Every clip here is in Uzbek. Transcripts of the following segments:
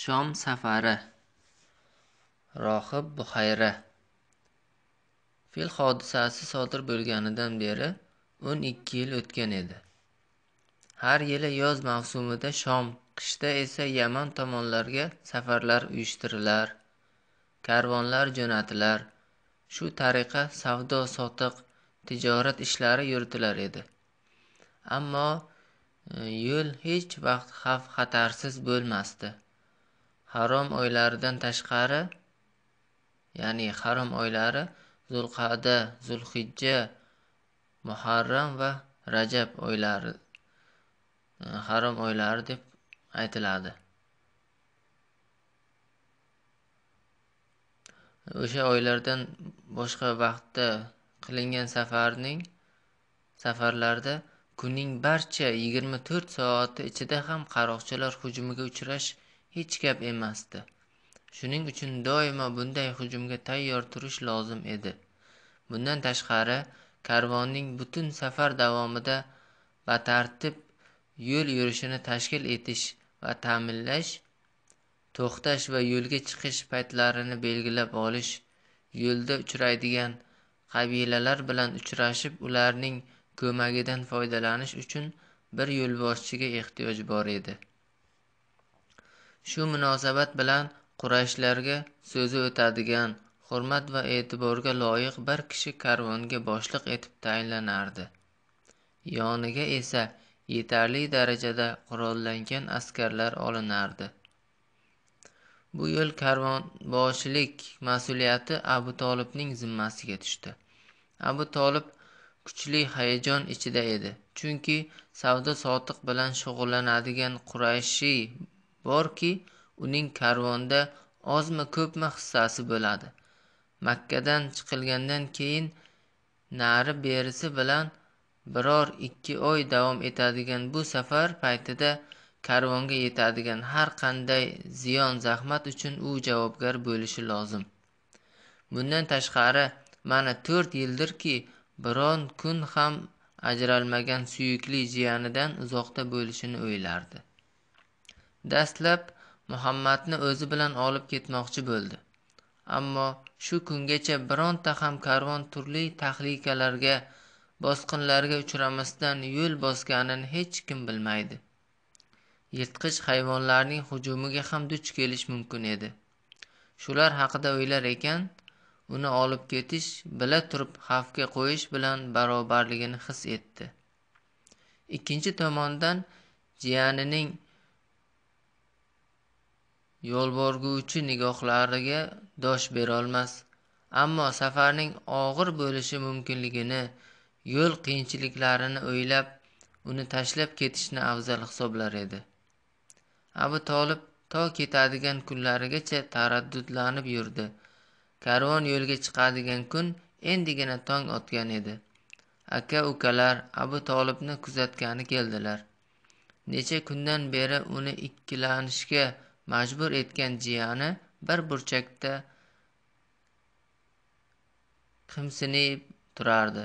shom safari rohib buxayra fil hodisasi sodir bo'lganidan beri o'n ikki yil o'tgan edi har yili yoz mavsumida shom qishda esa yaman tomonlarga safarlar uyushtirilar karvonlar jo'natilar shu tariqa savdo sotiq tijorat ishlari yuritilar edi ammo e, yo'l hech vaqt xavf xatarsiz bo'lmasdi harom oylaridan tashqari ya'ni harom oylari zulqada zulhijja muharram va rajab oylari e, harom oylari deb aytiladi o'sha oylardan boshqa vaqtda qilingan safarning safarlarda kunning barcha yigirma to'rt soati ichida ham qaroqchilar hujumiga uchrash hech gap emasdi shuning uchun doimo bunday hujumga tayyor turish lozim edi bundan tashqari karvonning butun safar davomida batartib yo'l yurishini tashkil etish va ta'minlash to'xtash va yo'lga chiqish paytlarini belgilab olish yo'lda uchraydigan qabilalar bilan uchrashib ularning ko'magidan foydalanish uchun bir yo'lboshchiga ehtiyoj bor edi shu munosabat bilan qurayshlarga so'zi o'tadigan hurmat va e'tiborga loyiq bir kishi karvonga boshliq etib tayinlanardi yoniga esa yetarli darajada qurollangan askarlar olinardi bu yo'l karvonboshilik mas'uliyati abu tolibning zimmasiga tushdi abu tolib kuchli hayajon ichida edi chunki savdo sotiq bilan shug'ullanadigan qurayshiy borki uning karvonda ozmi ko'pmi hissasi bo'ladi makkadan chiqilgandan keyin nari berisi bilan biror ikki oy davom etadigan bu safar paytida karvonga yetadigan har qanday ziyon zahmat uchun u javobgar bo'lishi lozim bundan tashqari mana to'rt yildirki biron kun ham ajralmagan suyukli jiyanidan uzoqda bo'lishini o'ylardi dastlab muhammadni o'zi bilan olib ketmoqchi bo'ldi ammo shu kungacha bironta ham karvon turli tahlikalarga bosqinlarga uchramasdan yo'l bosganini hech kim bilmaydi yirtqich hayvonlarning hujumiga ham duch kelish mumkin edi shular haqida o'ylar ekan uni olib ketish bila turib xavfga qo'yish bilan barobarligini his etdi ikkinchi tomondan jiyanining yolborguvchi nigohlariga dosh berolmas ammo safarning og'ir bo'lishi mumkinligini yo'l qiyinchiliklarini o'ylab uni tashlab ketishni afzal hisoblar edi abu tolib to ketadigan kunlarigacha taraddudlanib yurdi karvon yo'lga chiqadigan kun endigina tong otgan edi aka ukalar abu tolibni kuzatgani keldilar necha kundan beri uni ikkilanishga majbur etgan jiyani bir burchakda qimsinib turardi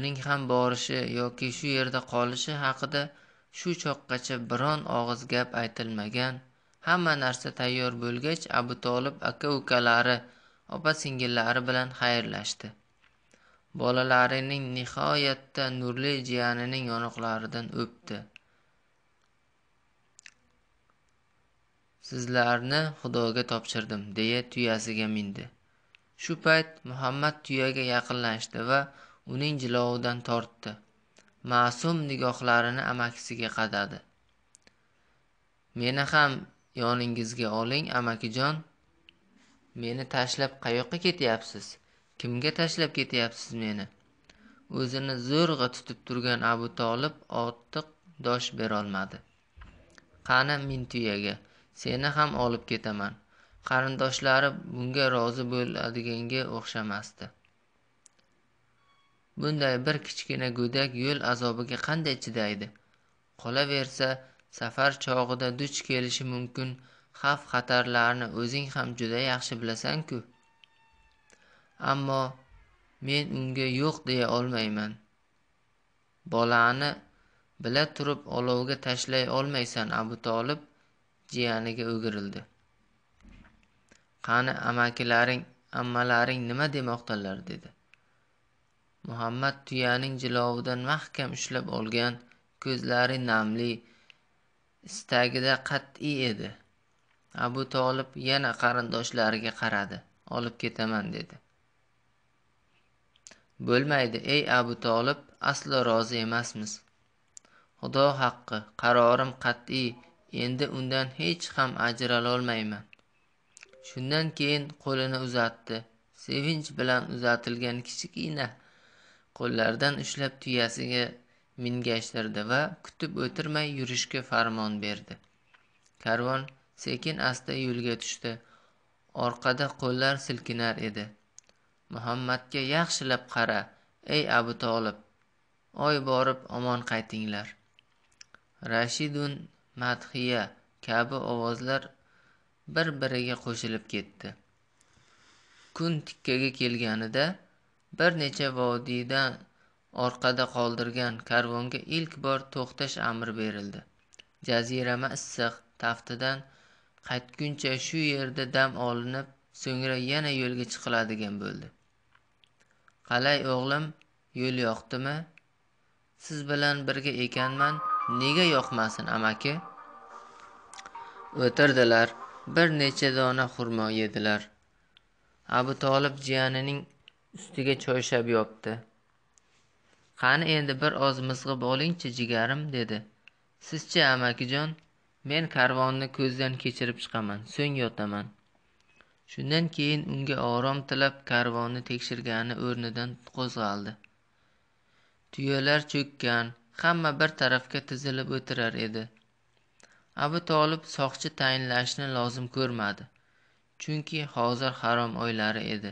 uning ham borishi yoki shu yerda qolishi haqida shu choqqacha biron og'iz gap aytilmagan hamma narsa tayyor bo'lgach abu tolib aka ukalari opa singillari bilan xayrlashdi bolalarining nihoyatda nurli jiyanining yonoqlaridan o'pdi sizlarni xudoga topshirdim deya tuyasiga mindi shu payt muhammad tuyaga yaqinlashdi va uning jilovidan tortdi ma'sum nigohlarini amakisiga qadadi meni ham yoningizga oling amakijon meni tashlab qayoqqa ketyapsiz kimga tashlab ketyapsiz meni o'zini zo'rg'a tutib turgan abu tolib ortiq dosh berolmadi qani min tuyaga seni ham olib ketaman qarindoshlari bunga rozi bo'ladiganga o'xshamasdi bunday bir kichkina go'dak yo'l azobiga qanday chidaydi qolaversa safar chog'ida duch kelishi mumkin xavf xatarlarni o'zing ham juda yaxshi bilasan ku ammo men unga yo'q deya olmayman bolani bila turib olovga tashlay olmaysan abu tolib jiyaniga o'girildi qani amakilaring ammalaring nima demoqdalar dedi muhammad tuyaning jilovidan mahkam ushlab olgan ko'zlari namli istagida qat'iy edi abu tolib yana qarindoshlariga qaradi olib ketaman dedi bo'lmaydi ey abu tolib aslo rozi emasmiz xudo haqqi qarorim qat'iy endi undan hech ham ajralolmayman shundan keyin qo'lini uzatdi sevinch bilan uzatilgan kichkina qo'llaridan ushlab tuyasiga mingashtirdi va kutib o'tirmay yurishga farmon berdi karvon sekin asta yo'lga tushdi orqada qo'llar silkinar edi muhammadga yaxshilab qara ey abu tolib oy borib omon qaytinglar rashidun madhiya kabi ovozlar bir biriga qo'shilib ketdi kun tikkaga kelganida bir necha vodiydan orqada qoldirgan karvonga ilk bor to'xtash amri berildi jazirama issiq taftidan qaytguncha shu yerda dam olinib so'ngra yana yo'lga chiqiladigan bo'ldi qalay o'g'lim yo'l yoqdimi siz bilan birga ekanman nega yoqmasin amaki o'tirdilar bir necha dona xurmo yedilar abu tolib jiyanining ustiga choyshab yopdi qani endi bir oz mizg'ib olingchi jigarim dedi sizchi amakijon men karvonni ko'zdan kechirib chiqaman so'ng yotaman shundan keyin unga orom tilab karvonni tekshirgani o'rnidan qo'zg'aldi tuyalar cho'kkan hamma bir tarafga tizilib o'tirar edi abu tolib soqchi tayinlashni lozim ko'rmadi chunki hozir harom oylari edi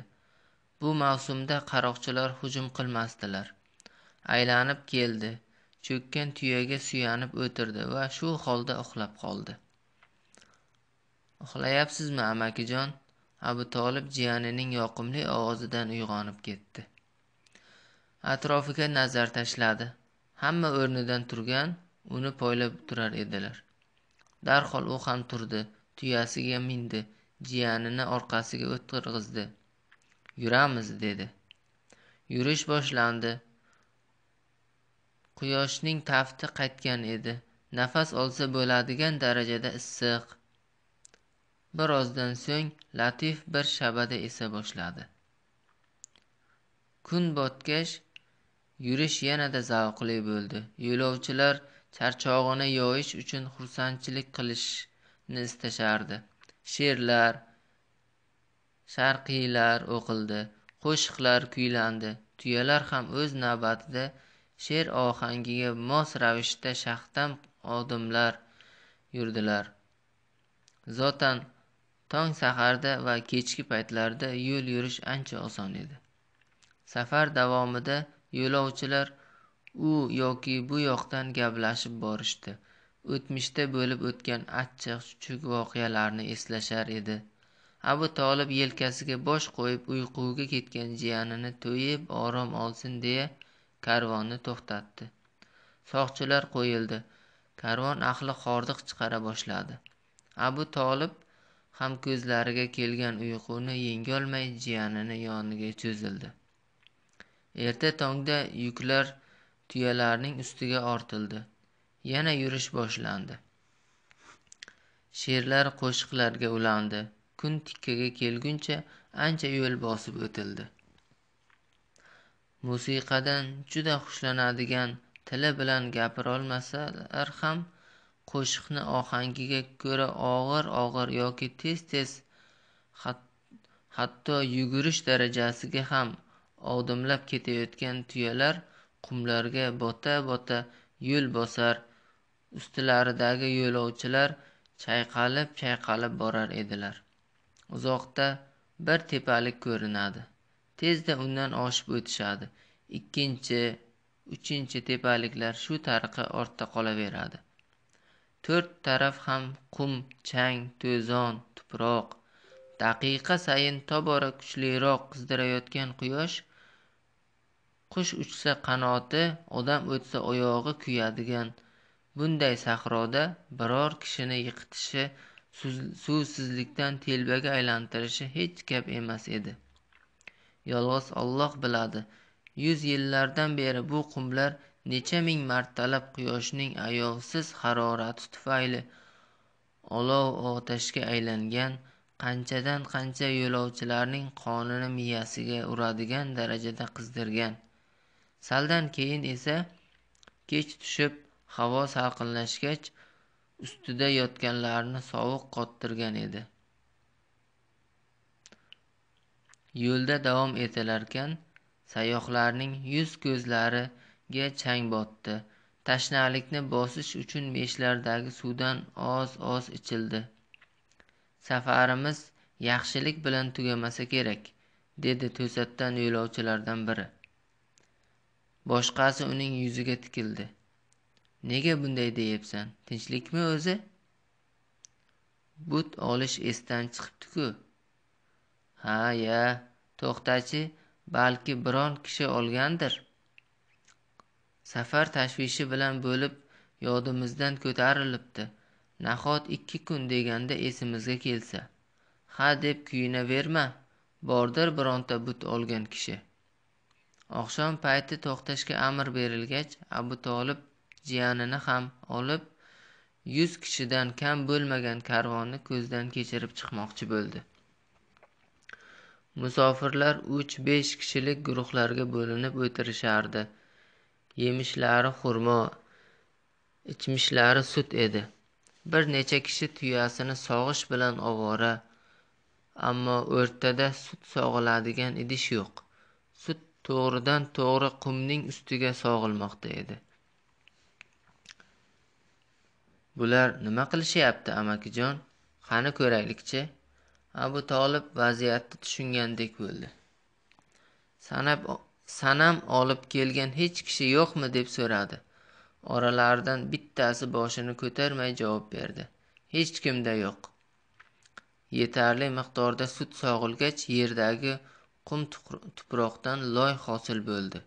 bu mavsumda qaroqchilar hujum qilmasdilar aylanib keldi cho'kkan tuyaga suyanib o'tirdi va shu holda uxlab qoldi uxlayapsizmi amakijon abu tolib jiyanining yoqimli ovozidan uyg'onib ketdi atrofiga nazar tashladi hamma o'rnidan turgan uni poylab turar edilar darhol u ham turdi tuyasiga mindi jiyanini orqasiga o'tqizdi yuramiz dedi yurish boshlandi quyoshning tafti qaytgan edi nafas olsa bo'ladigan darajada issiq birozdan so'ng latif bir shabada esa boshladi kun botgach yurish yanada zavqli bo'ldi yo'lovchilar charchog'ini yoyish uchun xursandchilik qilishni istashardi she'rlar sharqiylar o'qildi qo'shiqlar kuylandi tuyalar ham o'z navbatida she'r ohangiga mos ravishda shahdam odimlar yurdilar zotan tong saharda va kechki paytlarda yo'l yurish ancha oson edi safar davomida yo'lovchilar u yoki bu yoqdan gaplashib borishdi o'tmishda bo'lib o'tgan achchiq chuchuk voqealarni eslashar edi abu tolib yelkasiga bosh qo'yib uyquga ketgan jiyanini to'yib orom olsin deya karvonni to'xtatdi soqchilar qo'yildi karvon ahli hordiq chiqara boshladi abu tolib ham ko'zlariga kelgan uyquni yengolmay jiyanini yoniga cho'zildi erta tongda yuklar tuyalarning ustiga ortildi yana yurish boshlandi sherlar qo'shiqlarga ulandi kun tikkaga kelguncha ancha yo'l bosib o'tildi musiqadan juda xushlanadigan tili bilan gapirolmasalar ham qo'shiqni ohangiga ko'ra og'ir og'ir yoki tez tez hatto yugurish darajasiga ham odimlab ketayotgan tuyalar qumlarga bota bota yo'l bosar ustilaridagi yo'lovchilar chayqalib chayqalib borar edilar uzoqda bir tepalik ko'rinadi tezda undan oshib o'tishadi ikkinchi uchinchi tepaliklar shu tariqa ortda qolaveradi to'rt taraf ham qum chang to'zon tuproq daqiqa sayin tobora kuchliroq qizdirayotgan quyosh qush uchsa qanoti odam o'tsa oyog'i kuyadigan bunday sahroda biror kishini yiqitishi suvsizlikdan telbaga aylantirishi hech gap emas edi yolg'iz olloh biladi yuz yillardan beri bu qumlar necha ming martalab quyoshning ayovsiz harorati tufayli olov otashga aylangan qanchadan qancha yo'lovchilarning qonini miyasiga uradigan darajada qizdirgan saldan keyin esa kech tushib havo salqinlashgach ustida yotganlarni sovuq qottirgan edi yo'lda davom etilarkan sayyohlarning yuz ko'zlariga chang botdi tashnalikni bosish uchun meshlardagi suvdan oz oz ichildi safarimiz yaxshilik bilan tugamasa kerak dedi to'satdan yo'lovchilardan biri boshqasi uning yuziga tikildi nega bunday deyapsan tinchlikmi o'zi but olish esdan chiqibdi ku ha ya to'xtachi balki biron kishi olgandir safar tashvishi bilan bo'lib yodimizdan ko'tarilibdi nahot ikki kun deganda esimizga kelsa ha deb kuyunaverma bordir bironta but olgan kishi oqshom payti to'xtashga amr berilgach abu tolib jiyanini ham olib yuz kishidan kam bo'lmagan karvonni ko'zdan kechirib chiqmoqchi bo'ldi musofirlar uch besh kishilik guruhlarga bo'linib o'tirishardi yemishlari xurmo ichmishlari sut edi bir necha kishi tuyasini sog'ish bilan ovora ammo o'rtada sut sog'iladigan idish yo'q to'g'ridan to'g'ri qumning ustiga sog'ilmoqda edi bular nima qilishyapti amakijon qani ko'raylikchi abu tolib vaziyatni tushungandek bo'ldi sanab sanam olib kelgan hech kishi yo'qmi deb so'radi oralaridan bittasi boshini ko'tarmay javob berdi hech kimda yo'q yetarli miqdorda sut sog'ilgach yerdagi qum tuproqdan loy hosil bo'ldi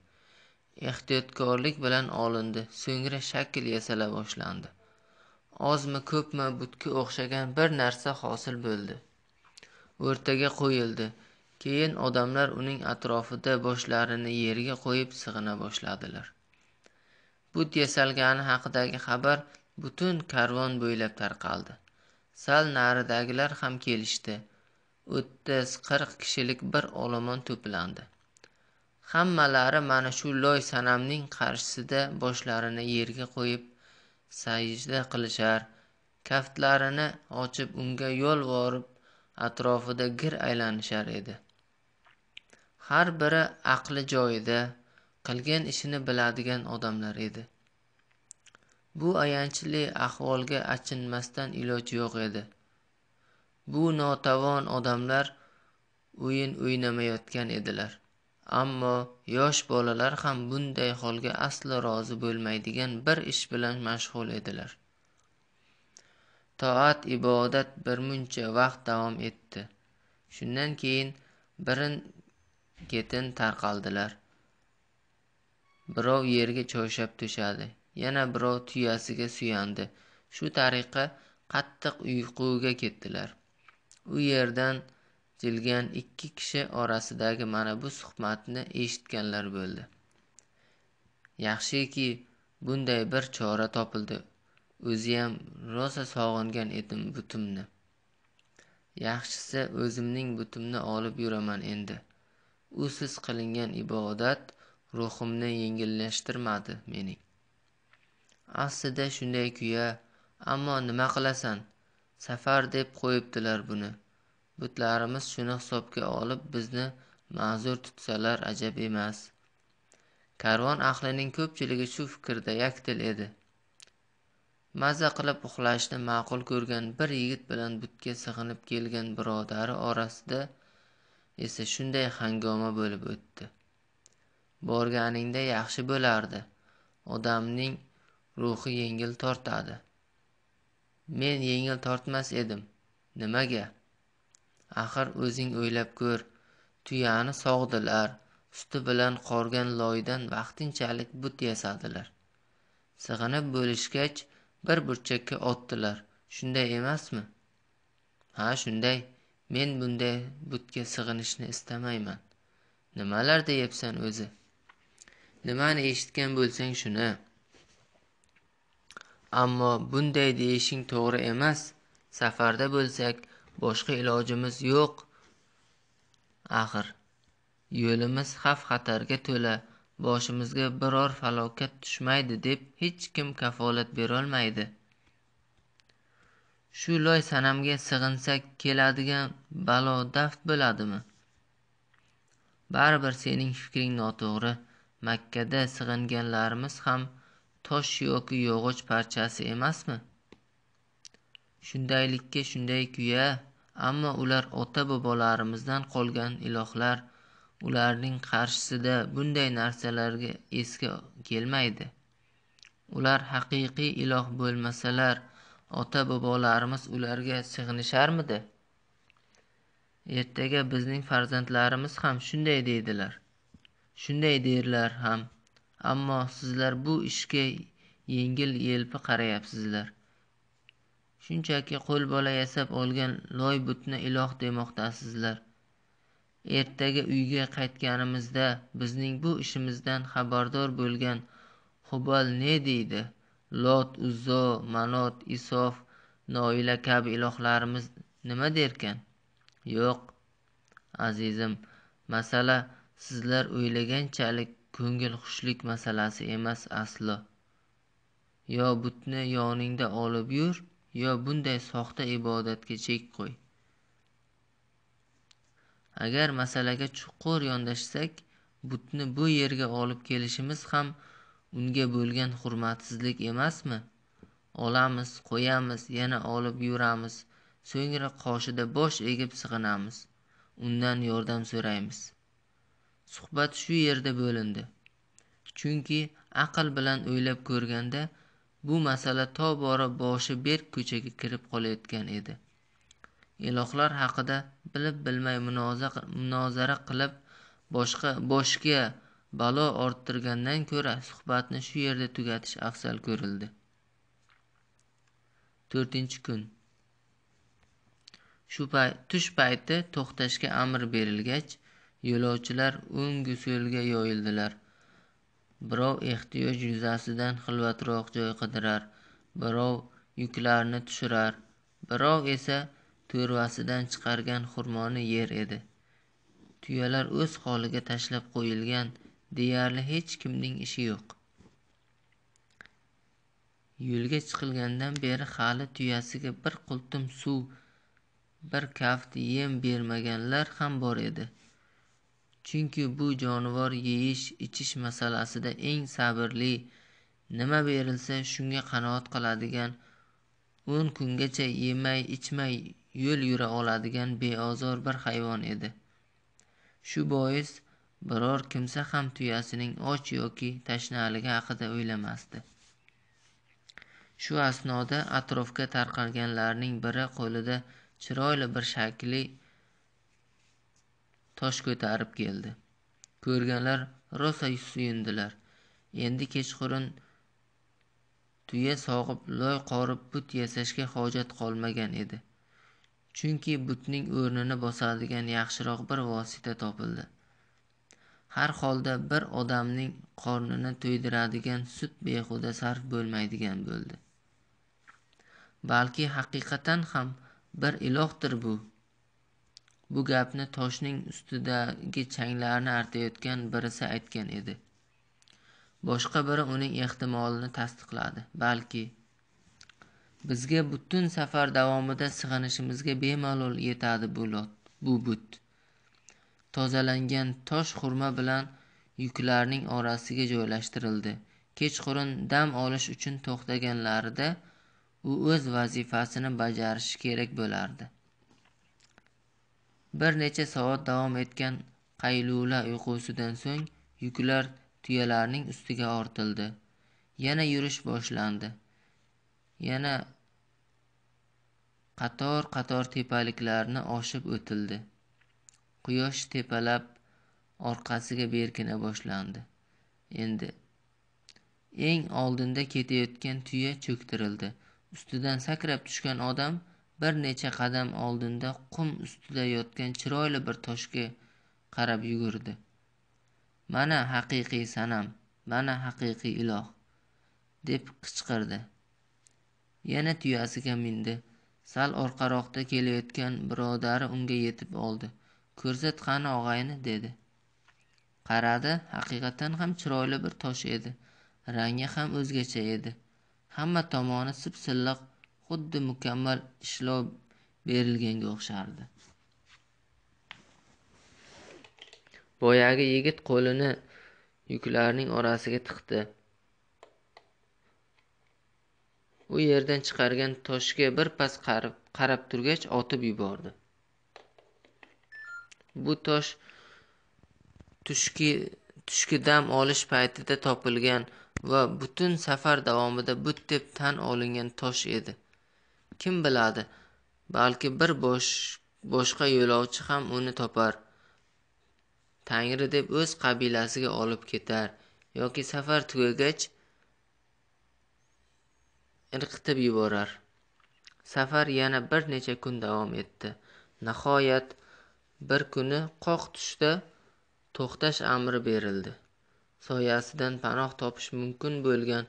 ehtiyotkorlik bilan olindi so'ngra shakl yasala boshlandi ozmi ko'pmi butga o'xshagan bir narsa hosil bo'ldi o'rtaga qo'yildi keyin odamlar uning atrofida boshlarini yerga qo'yib sig'ina boshladilar but yasalgani haqidagi xabar butun karvon bo'ylab tarqaldi sal naridagilar ham kelishdi o'ttiz qirq kishilik bir olomon to'plandi hammalari mana shu loy sanamning qarshisida boshlarini yerga qo'yib sajda qilishar kaftlarini ochib unga yolvorib atrofida gir aylanishar edi har biri aqli joyida qilgan ishini biladigan odamlar edi bu ayanchli ahvolga achinmasdan iloji yo'q edi bu notavon odamlar o'yin o'ynamayotgan edilar ammo yosh bolalar ham bunday holga aslo rozi bo'lmaydigan bir ish bilan mashg'ul edilar toat ibodat bir muncha vaqt davom etdi shundan keyin birin ketin tarqaldilar birov yerga choyshab to'shadi yana birov tuyasiga suyandi shu tariqa qattiq uyquga ketdilar u yerdan jilgan ikki kishi orasidagi mana bu suhbatni eshitganlar bo'ldi yaxshiki bunday bir chora topildi o'ziyam rosa sog'ingan edim butimni yaxshisi o'zimning butimni olib yuraman endi u siz qilingan ibodat ruhimni yengillashtirmadi mening aslida shunday kuya ammo nima qilasan safar deb qo'yibdilar buni butlarimiz shuni hisobga olib bizni ma'zur tutsalar ajab emas karvon ahlining ko'pchiligi shu fikrda yakdil edi maza qilib uxlashni ma'qul ko'rgan bir yigit bilan butga sig'inib kelgan birodari orasida esa shunday hangoma bo'lib o'tdi borganingda yaxshi bo'lardi odamning ruhi yengil tortadi men yengil tortmas edim nimaga axir o'zing o'ylab ko'r tuyani sog'dilar suti bilan qorgan loydan vaqtinchalik but yasadilar sig'inib bo'lishgach bir burchakka otdilar shunday emasmi ha shunday men bunday butga sig'inishni istamayman nimalar deyapsan o'zi nimani eshitgan bo'lsang shuni ammo bunday deyishing to'g'ri emas safarda bo'lsak boshqa ilojimiz yo'q axir yo'limiz xavf xatarga to'la boshimizga biror falokat tushmaydi deb hech kim kafolat berolmaydi shu loy sanamga sig'insak keladigan balo daf bo'ladimi baribir sening fikring noto'g'ri makkada sig'inganlarimiz ham tosh yoki yog'och parchasi emasmi shundaylikka shunday kuya ammo ular ota bobolarimizdan qolgan ilohlar ularning qarshisida bunday narsalarga esga kelmaydi ular haqiqiy iloh bo'lmasalar ota bobolarimiz ularga sig'inisharmidi ertaga bizning farzandlarimiz ham shunday deydilar shunday derlar ham ammo sizlar bu ishga yengil yelpi qarayapsizlar shunchaki qo'l bola yasab olgan loy butni iloh demoqdasizlar ertaga uyga qaytganimizda bizning bu ishimizdan xabardor bo'lgan hubal ne deydi lot uzzo manot isof noila kabi ilohlarimiz nima derkan yo'q azizim masala sizlar o'ylaganchalik ko'ngilxushlik masalasi emas aslo yo butni yoningda olib yur yo bunday soxta ibodatga chek qo'y agar masalaga chuqur yondashsak butni bu yerga olib kelishimiz ham unga bo'lgan hurmatsizlik emasmi olamiz qo'yamiz yana olib yuramiz so'ngra qoshida bosh egib sig'inamiz undan yordam so'raymiz suhbat shu yerda bo'lindi chunki aql bilan o'ylab ko'rganda bu masala tobora boshi berk ko'chaga kirib qolayotgan edi ilohlar haqida bilib bilmay munozara qilib boshqa boshga balo orttirgandan ko'ra suhbatni shu yerda tugatish afzal ko'rildi to'rtinchi kun shu payt tush payti to'xtashga amr berilgach yo'lovchilar o'ngu so'lga yoyildilar birov ehtiyoj yuzasidan xilvatroq joy qidirar birov yuklarni tushirar birov esa to'rvasidan chiqargan xurmoni yer edi tuyalar o'z holiga tashlab qo'yilgan deyarli hech kimning ishi yo'q yo'lga chiqilgandan beri hali tuyasiga bir qultum suv bir kaft yem bermaganlar ham bor edi chunki bu jonivor yeyish ichish masalasida eng sabrli nima berilsa shunga qanoat qiladigan o'n kungacha yemay ichmay yo'l yura oladigan beozor bir hayvon edi shu bois biror kimsa ham tuyasining och yoki tashnaligi haqida o'ylamasdi shu asnoda atrofga tarqalganlarning biri qo'lida chiroyli bir shakli tosh ko'tarib keldi ko'rganlar rosa suyundilar endi kechqurun tuya sog'ib loy qorib but yasashga hojat qolmagan edi chunki butning o'rnini bosadigan yaxshiroq bir vosita topildi har holda bir odamning qornini to'ydiradigan sut behuda sarf bo'lmaydigan bo'ldi balki haqiqatan ham bir ilohdir bu bu gapni toshning ustidagi changlarni artayotgan birisi aytgan edi boshqa biri uning ehtimolini tasdiqladi balki bizga butun safar davomida sig'inishimizga bemalol yetadi bu lot bu but tozalangan tosh xurma bilan yuklarning orasiga joylashtirildi kechqurun dam olish uchun to'xtaganlarida u o'z vazifasini bajarishi kerak bo'lardi bir necha soat davom etgan qaylula uyqusidan so'ng yuklar tuyalarning ustiga ortildi yana yurish boshlandi yana qator qator tepaliklarni oshib o'tildi quyosh tepalab orqasiga berkina boshlandi endi eng oldinda ketayotgan tuya cho'ktirildi ustidan sakrab tushgan odam bir necha qadam oldinda qum ustida yotgan chiroyli bir toshga qarab yugurdi mana haqiqiy sanam mana haqiqiy iloh deb qichqirdi yana tuyasiga mindi sal orqaroqda kelayotgan birodari unga yetib oldi ko'rsat qani og'ayni dedi qaradi haqiqatdan ham chiroyli bir tosh edi rangi ham o'zgacha edi hamma tomoni sipsilliq xuddi mukammal ishlov berilganga o'xshardi boyagi yigit qo'lini yuklarning orasiga tiqdi u yerdan chiqargan toshga birpas qarab, qarab turgach otib yubordi bu tosh tushki tushki dam olish paytida topilgan va butun safar davomida but deb tan olingan tosh edi kim biladi balki bir bosh boshqa yo'lovchi ham uni topar tangri deb o'z qabilasiga olib ketar yoki safar tugagach irqitib yuborar safar yana bir necha kun davom etdi nihoyat bir kuni qoq tushda to'xtash amri berildi soyasidan panoh topish mumkin bo'lgan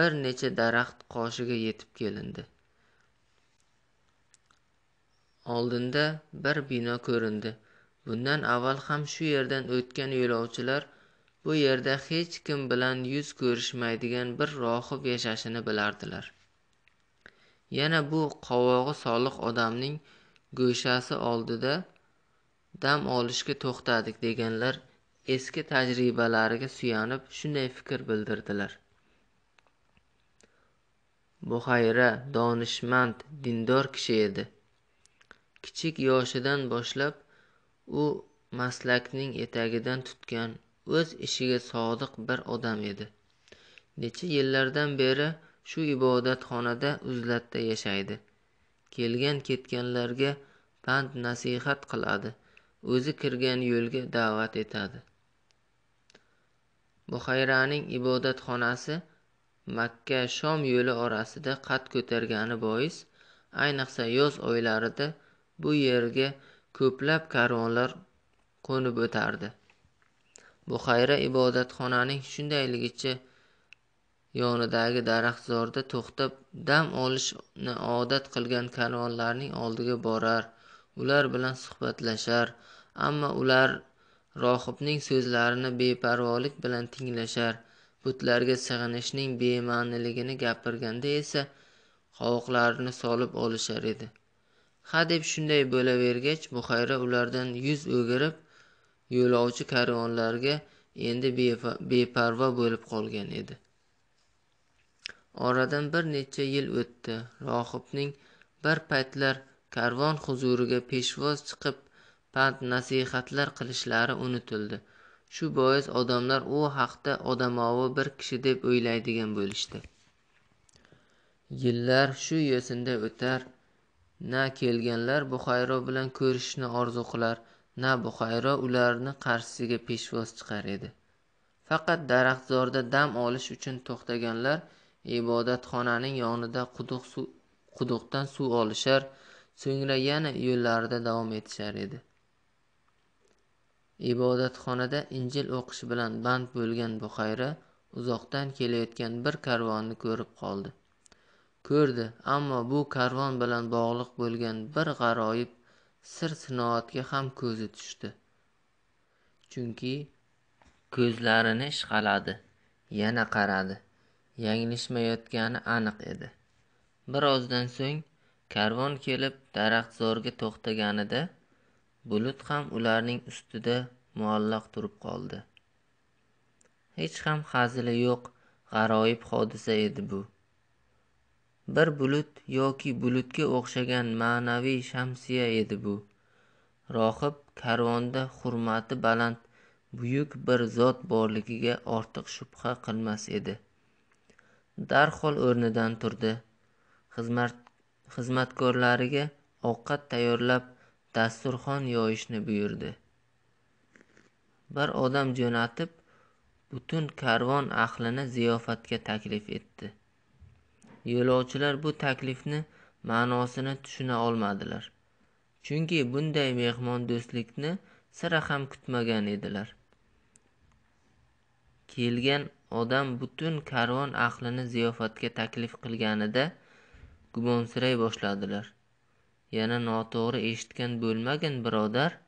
bir necha daraxt qoshiga yetib kelindi oldinda bir bino ko'rindi bundan avval ham shu yerdan o'tgan yo'lovchilar bu yerda hech kim bilan yuz ko'rishmaydigan bir rohib yashashini bilardilar yana bu qovog'i solih odamning go'shasi oldida dam olishga to'xtadik deganlar eski tajribalariga suyanib shunday fikr bildirdilar bu donishmand dindor kishi edi kichik yoshidan boshlab u maslakning etagidan tutgan o'z ishiga sodiq bir odam edi necha yillardan beri shu ibodatxonada uzlatda yashaydi kelgan ketganlarga pand nasihat qiladi o'zi kirgan yo'lga da'vat etadi buxayraning ibodatxonasi makka shom yo'li orasida qad ko'targani bois ayniqsa yoz oylarida bu yerga ko'plab karvonlar qo'nib o'tardi buxayra ibodatxonaning shundayligicha yonidagi daraxtzorda to'xtab dam olishni odat qilgan karvonlarning oldiga borar ular bilan suhbatlashar ammo ular rohibning so'zlarini beparvolik bilan tinglashar butlarga sig'inishning bema'niligini gapirganda esa qovoqlarini solib olishar edi hadeb shunday bo'lavergach buxayra ulardan yuz o'girib yo'lovchi karvonlarga endi beparvo bo'lib qolgan edi oradan bir necha yil o'tdi rohibning bir paytlar karvon huzuriga peshvoz chiqib pand nasihatlar qilishlari unutildi shu bois odamlar u haqda odamovi bir kishi deb o'ylaydigan bo'lishdi yillar shu yo'sinda o'tar na kelganlar buxayro bilan ko'rishishni orzu qilar na buxayro ularni qarshisiga peshvoz chiqar edi faqat daraxtzorda dam olish uchun to'xtaganlar ibodatxonaning yonida quduq quduqdan suv olishar so'ngra yana yo'llarida davom etishar edi ibodatxonada injil o'qish bilan band bo'lgan buxayra uzoqdan kelayotgan bir karvonni ko'rib qoldi ko'rdi ammo bu karvon bilan bog'liq bo'lgan bir g'aroyib sir sinoatga ham ko'zi tushdi chunki ko'zlarini ishqaladi yana qaradi yanglishmayotgani aniq edi bir ozdan so'ng karvon kelib daraxtzorga to'xtaganida bulut ham ularning ustida muallaq turib qoldi hech ham hazili yo'q g'aroyib hodisa edi bu bir bulut yoki bulutga o'xshagan ma'naviy shamsiya edi bu rohib karvonda hurmati baland buyuk bir zot borligiga ortiq shubha qilmas edi darhol o'rnidan turdi xizmatkorlariga ovqat tayyorlab dasturxon yoyishni buyurdi bir odam jo'natib butun karvon ahlini ziyofatga taklif etdi yo'lovchilar bu taklifni ma'nosini tushuna olmadilar chunki bunday mehmondo'stlikni sira ham kutmagan edilar kelgan odam butun karvon ahlini ziyofatga taklif qilganida gumonsiray boshladilar yana noto'g'ri eshitgan bo'lmagin birodar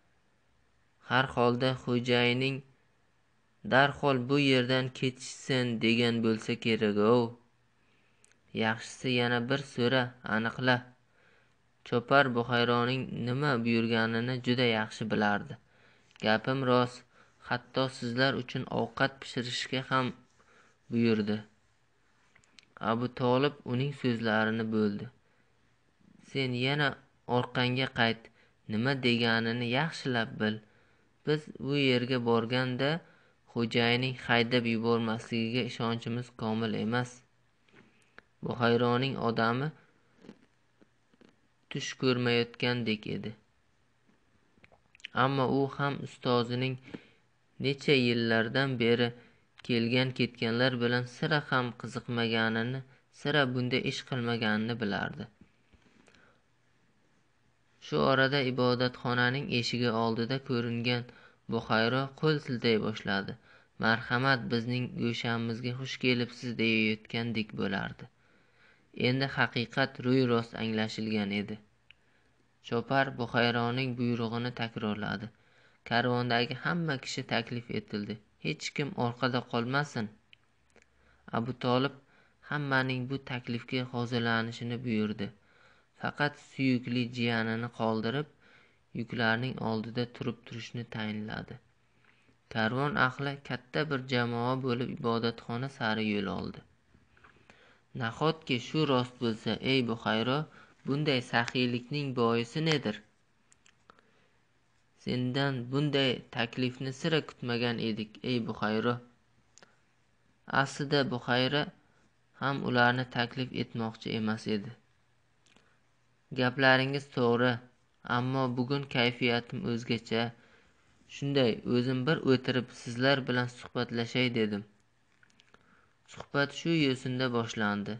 har holda xo'jayining darhol bu yerdan ketishsin degan bo'lsa kerak ov yaxshisi yana bir so'ra aniqla chopar buxayroning nima buyurganini juda yaxshi bilardi gapim rost hatto sizlar uchun ovqat pishirishga ham buyurdi abu tolib uning so'zlarini bo'ldi sen yana orqangga qayt nima deganini yaxshilab bil biz u yerga borganda xo'jayining haydab yubormasligiga ishonchimiz komil emas buxayroning odami tush ko'rmayotgandek edi ammo u ham ustozining necha yillardan beri kelgan ketganlar bilan sira ham qiziqmaganini sira bunday ish qilmaganini bilardi shu orada ibodatxonaning eshigi oldida ko'ringan buxayro qo'l siltay boshladi marhamat bizning go'shamizga xush kelibsiz deyayotgandek bo'lardi endi haqiqat ro'y rost anglashilgan edi chopar buxayroning buyrug'ini takrorladi karvondagi hamma kishi taklif etildi hech kim orqada qolmasin abu tolib hammaning bu taklifga hozirlanishini buyurdi faqat suyukli jiyanini qoldirib yuklarning oldida turib turishni tayinladi karvon ahli katta bir jamoa bo'lib ibodatxona sari yo'l oldi nahotki shu rost bo'lsa ey buxayro bunday saxiylikning boisi nedir sendan bunday taklifni sira kutmagan edik ey buxayro aslida buxayra ham ularni taklif etmoqchi emas edi gaplaringiz to'g'ri ammo bugun kayfiyatim o'zgacha shunday o'zim bir o'tirib sizlar bilan suhbatlashay dedim suhbat shu yo'sinda boshlandi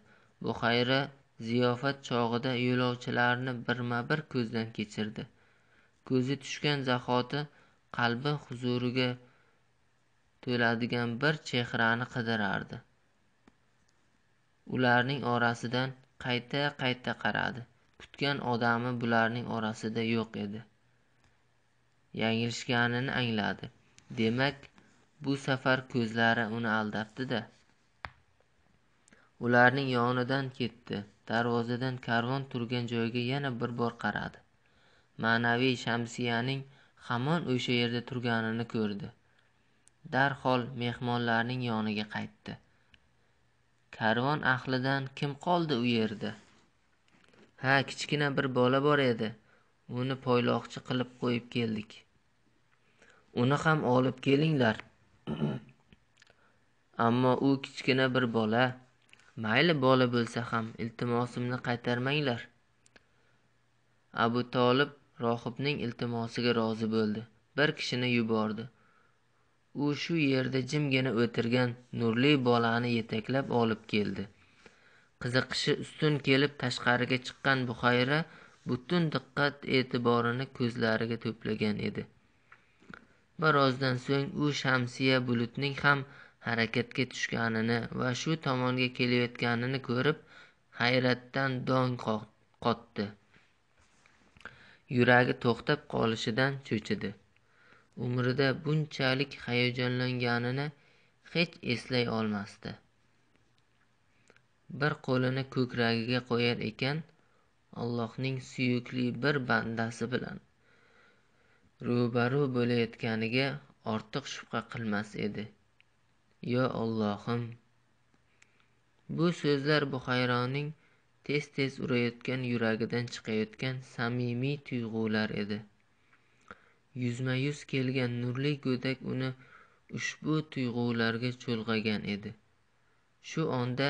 buxayra ziyofat chog'ida yo'lovchilarni birma bir ko'zdan kechirdi ko'zi tushgan zahoti qalbi huzuriga to'ladigan bir chehrani qidirardi ularning orasidan qayta qayta qaradi kutgan odami bularning orasida yo'q edi yanglishganini angladi demak bu safar ko'zlari uni aldabdi da ularning yonidan ketdi darvozadan karvon turgan joyga yana bir bor qaradi ma'naviy shamsiyaning hamon o'sha yerda turganini ko'rdi darhol mehmonlarning yoniga qaytdi karvon ahlidan kim qoldi u yerda ha kichkina bir bola bor edi uni poyloqchi qilib qo'yib keldik uni ham olib kelinglar ammo u kichkina bir bola mayli bola bo'lsa ham iltimosimni qaytarmanglar abu tolib rohibning iltimosiga rozi bo'ldi bir kishini yubordi u shu yerda jimgina o'tirgan nurli bolani yetaklab olib keldi qiziqishi ustun kelib tashqariga chiqqan buxayra butun diqqat e'tiborini ko'zlariga to'plagan edi bir ozdan so'ng u shamsiya bulutning ham harakatga tushganini va shu tomonga kelayotganini ko'rib hayratdan dong qotdi yuragi to'xtab qolishidan cho'chidi umrida bunchalik hayajonlanganini hech eslay olmasdi bir qo'lini ko'kragiga qo'yar ekan allohning suyukli bir bandasi bilan ro'baro' bo'layotganiga ortiq shubha qilmas edi yo ollohim bu so'zlar buxayroning tez tez urayotgan yuragidan chiqayotgan samimiy tuyg'ular edi yuzma yuz kelgan nurli go'dak uni ushbu tuyg'ularga cho'lg'agan edi shu onda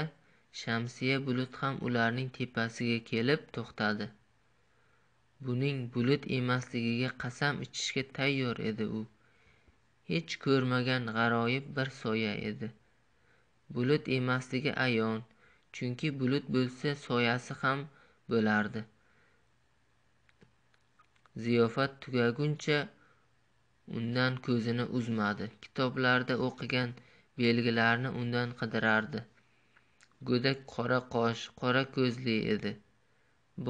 shamsiya bulut ham ularning tepasiga kelib to'xtadi buning bulut emasligiga qasam ichishga tayyor edi u hech ko'rmagan g'aroyib bir soya edi bulut emasligi ayon chunki bulut bo'lsa soyasi ham bo'lardi ziyofat tugaguncha undan ko'zini uzmadi kitoblarda o'qigan belgilarni undan qidirardi go'dak qora qosh qora ko'zli edi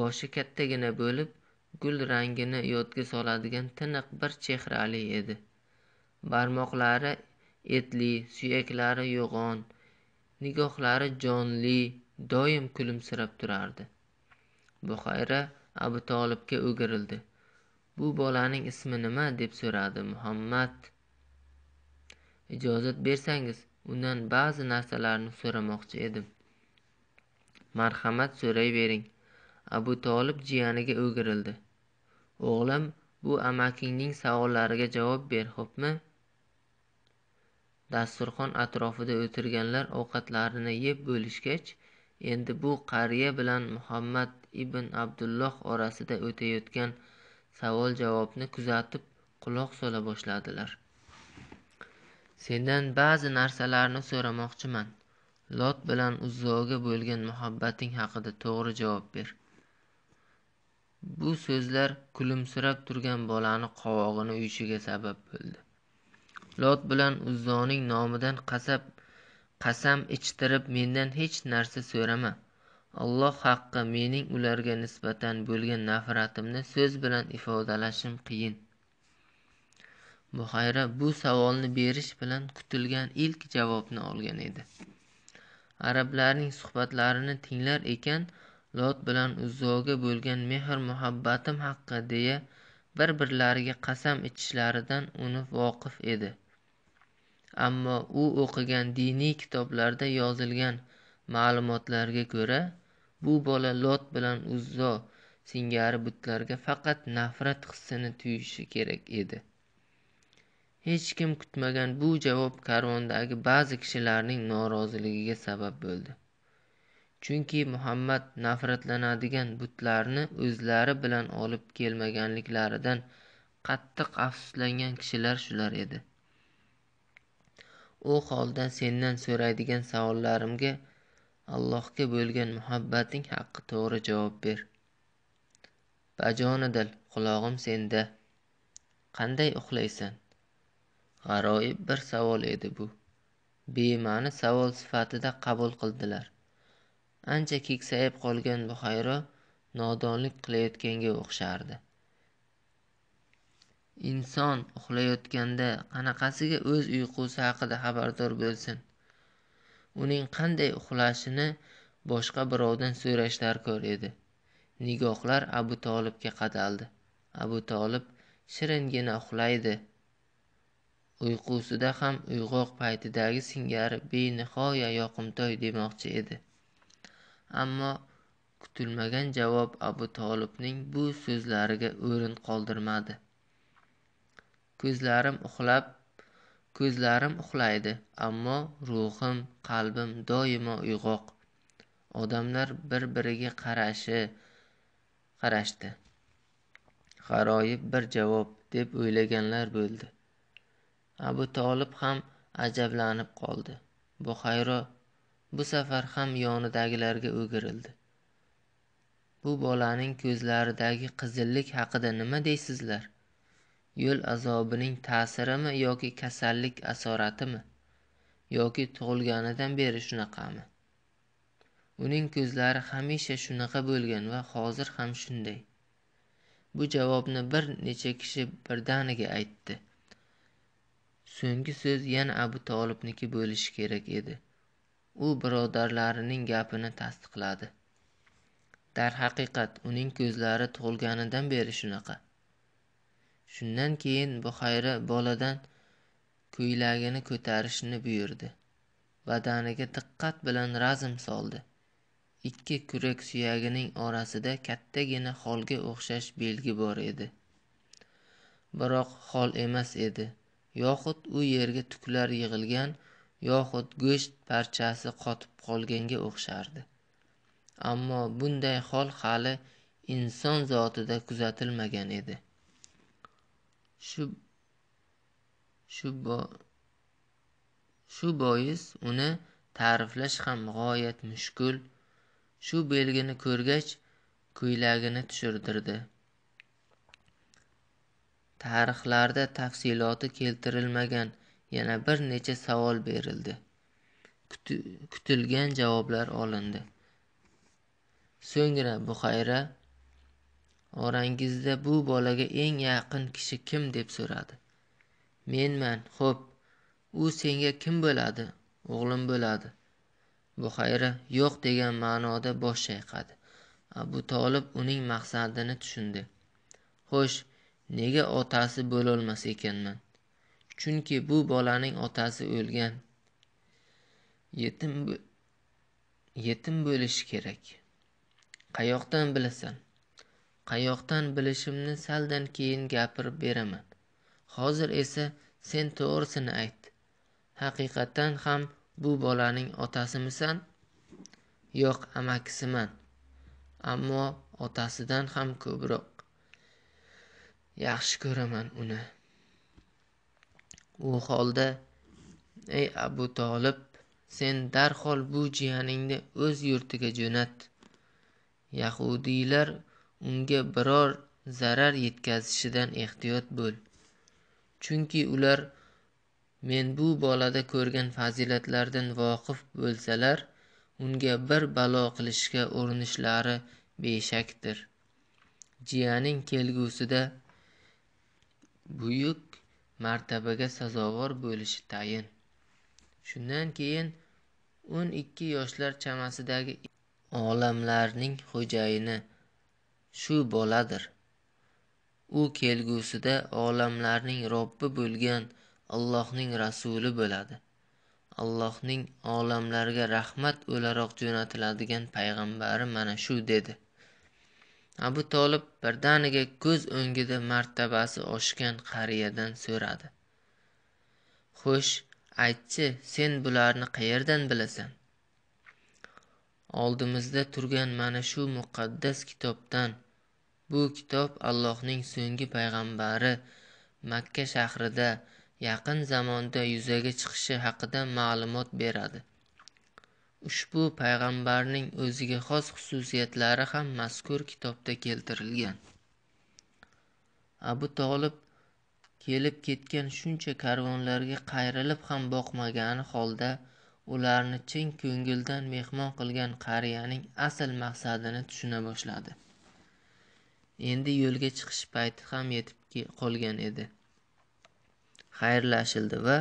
boshi kattagina bo'lib gul rangini yodga soladigan tiniq bir chehrali edi barmoqlari etli suyaklari yo'g'on nigohlari jonli doim kulimsirab turardi buxayra abu tolibga o'girildi bu bolaning ismi nima deb so'radi muhammad ijozat bersangiz undan ba'zi narsalarni so'ramoqchi edim marhamat so'rayvering abu tolib jiyaniga o'girildi o'g'lim bu amakingning savollariga javob ber xo'pmi dasturxon atrofida o'tirganlar ovqatlarini yeb bo'lishgach endi bu qariya bilan muhammad ibn abdulloh orasida o'tayotgan savol javobni kuzatib quloq sola boshladilar sendan ba'zi narsalarni so'ramoqchiman lot bilan uzzoga bo'lgan muhabbating haqida to'g'ri javob ber bu so'zlar kulimsirab turgan bolani qovog'ini uyishiga sabab bo'ldi lot bilan uzzoning nomidan qasam ichtirib mendan hech narsa so'rama alloh haqqi mening ularga nisbatan bo'lgan nafratimni so'z bilan ifodalashim qiyin buxayra bu savolni berish bilan kutilgan ilk javobni olgan edi arablarning suhbatlarini tinglar ekan lot bilan uzzoga bo'lgan mehr muhabbatim haqqi deya bir birlariga qasam ichishlaridan uni voqif edi ammo u o'qigan diniy kitoblarda yozilgan ma'lumotlarga ko'ra bu bola lot bilan uzzo singari butlarga faqat nafrat hissini tuyishi kerak edi hech kim kutmagan bu javob karvondagi ba'zi kishilarning noroziligiga sabab bo'ldi chunki muhammad nafratlanadigan butlarni o'zlari bilan olib kelmaganliklaridan qattiq afsuslangan kishilar shular edi u holda sendan so'raydigan savollarimga allohga bo'lgan muhabbating haqqi to'g'ri javob ber bajonidil qulog'im senda qanday uxlaysan g'aroyib bir savol edi bu bema'ni savol sifatida qabul qildilar ancha keksayib qolgan buxayro nodonlik qilayotganga o'xshardi inson uxlayotganda qanaqasiga o'z uyqusi haqida xabardor bo'lsin uning qanday uxlashini boshqa birovdan so'rash darkor edi nigohlar abu tolibga qadaldi abu tolib shiringina uxlaydi uyqusida ham uyg'oq paytidagi singari benihoya yoqimtoy demoqchi edi ammo kutilmagan javob abu tolibning bu so'zlariga o'rin qoldirmadi ko'zlarim uxlab ko'zlarim uxlaydi ammo ruhim qalbim doimo uyg'oq odamlar bir biriga qarashi qarashdi g'aroyib bir javob deb o'ylaganlar bo'ldi abu tolib ham ajablanib qoldi boxayro bu safar ham yonidagilarga o'girildi bu bolaning ko'zlaridagi qizillik haqida nima deysizlar yo'l azobining ta'sirimi yoki kasallik asoratimi yoki tug'ilganidan beri shunaqami uning ko'zlari hamisha shunaqa bo'lgan va hozir ham shunday bu javobni bir necha kishi birdaniga aytdi so'nggi so'z yana abu tolibniki bo'lishi kerak edi u birodarlarining gapini tasdiqladi darhaqiqat uning ko'zlari tug'ilganidan beri shunaqa shundan keyin buxayri boladan ko'ylagini ko'tarishni buyurdi badaniga diqqat bilan razm soldi ikki kurak suyagining orasida kattagina xolga o'xshash belgi bor edi biroq xol emas edi yoxud u yerga tuklar yig'ilgan yoxud go'sht parchasi qotib qolganga o'xshardi ammo bunday hol hali inson zotida kuzatilmagan edi shu bois uni ta'riflash ham g'oyat mushkul shu belgini ko'rgach ko'ylagini tushirdirdi tarixlarda tafsiloti keltirilmagan yana bir necha savol berildi kutilgan javoblar olindi so'ngra buxayra orangizda bu bolaga eng yaqin kishi kim deb so'radi menman xo'p u senga kim bo'ladi o'g'lim bo'ladi buxayra yo'q degan ma'noda bosh chayqadi abu tolib uning maqsadini tushundi xo'sh nega otasi bo'lolmas ekanman chunki bu bolaning otasi o'lgan yetim yetim bo'lishi kerak qayoqdan bilasan qayoqdan bilishimni saldan keyin gapirib beraman hozir esa sen to'g'risini ayt haqiqatan ham bu bolaning otasimisan yo'q amakisiman ammo otasidan ham ko'proq yaxshi ko'raman uni u holda ey abu tolib sen darhol bu jiyaningni o'z yurtiga jo'nat yahudiylar unga biror zarar yetkazishidan ehtiyot bo'l chunki ular men bu bolada ko'rgan fazilatlardan voqif bo'lsalar unga bir balo qilishga urinishlari beshakdir jiyaning kelgusida buyuk martabaga sazovor bo'lishi tayin shundan keyin o'n ikki yoshlar chamasidagi olamlarning xo'jayini shu boladir u kelgusida olamlarning robbi bo'lgan allohning rasuli bo'ladi allohning olamlarga rahmat o'laroq jo'natiladigan payg'ambari mana shu dedi abu tolib birdaniga ko'z o'ngida martabasi oshgan qariyadan so'radi xo'sh aytchi sen bularni qayerdan bilasan oldimizda turgan mana shu muqaddas kitobdan bu kitob allohning so'nggi payg'ambari makka shahrida yaqin zamonda yuzaga chiqishi haqida ma'lumot beradi ushbu payg'ambarning o'ziga xos xususiyatlari ham mazkur kitobda keltirilgan abu tolib kelib ketgan shuncha karvonlarga qayrilib ham boqmagani holda ularni chin ko'ngildan mehmon qilgan qariyaning asl maqsadini tushuna boshladi endi yo'lga chiqish payti ham yetib qolgan edi xayrlashildi va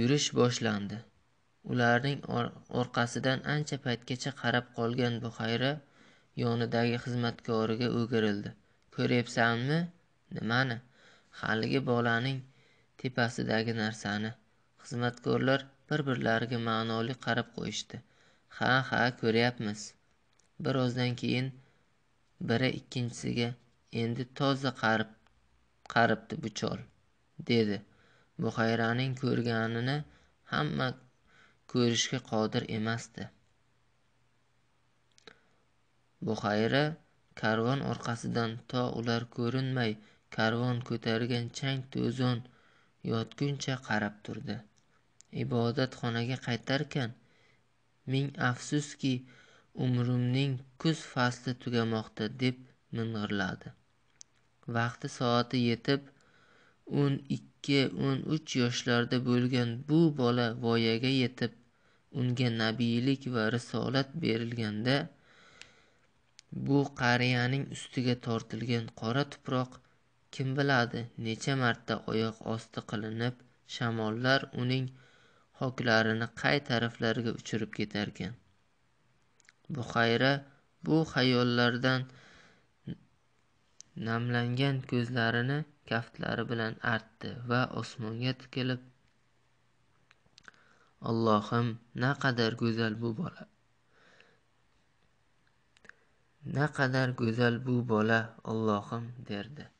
yurish boshlandi ularning orqasidan ancha paytgacha qarab qolgan buxayra yonidagi xizmatkoriga o'girildi ko'ryapsanmi nimani haligi bolaning tepasidagi narsani xizmatkorlar bir birlariga ma'noli qarab qo'yishdi ha ha ko'ryapmiz bir ozdan keyin biri ikkinchisiga endi toza qarib qaribdi bu chol dedi buxayraning ko'rganini hamma ko'rishga qodir emasdi buxayra karvon orqasidan to ular ko'rinmay karvon ko'targan chang to'zon yotguncha qarab turdi ibodatxonaga qaytarkan ming afsuski umrimning kuz fasli tugamoqda deb ming'irladi vaqti soati yetib o'n ikki o'n uch yoshlarda bo'lgan bu bola voyaga yetib unga nabiylik va risolat berilganda bu qariyaning ustiga tortilgan qora tuproq kim biladi necha marta oyoq osti qilinib shamollar uning hoklarini qay taraflarga uchirib ketarkin buxayra bu xayollardan namlangan ko'zlarini kaftlari bilan artdi va osmonga tikilib allohim naqadar go'zal bu bola naqadar go'zal bu bola ollohim derdi